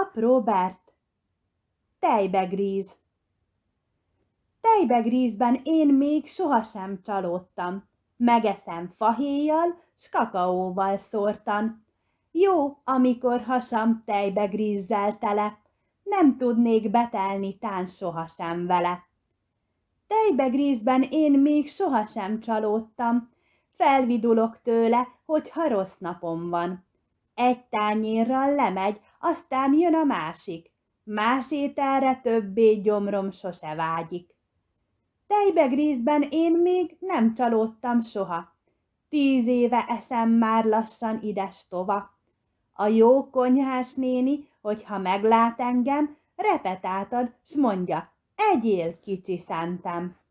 Pap Robert, tejbegríz. Tejbegrízben én még sohasem csalódtam. Megeszem fahéjjal, s kakaóval szórtan. Jó, amikor hasam tejbegrízzel tele, nem tudnék betelni tán sohasem vele. Tejbegrízben én még sohasem csalódtam, felvidulok tőle, hogy ha rossz napom van. Egy tányérral lemegy, aztán jön a másik. Más ételre többé gyomrom sose vágyik. Tejbe grízben én még nem csalódtam soha. Tíz éve eszem már lassan ides tova. A jó konyhás néni, hogyha meglát engem, repet átad, s mondja, egyél kicsi szentem.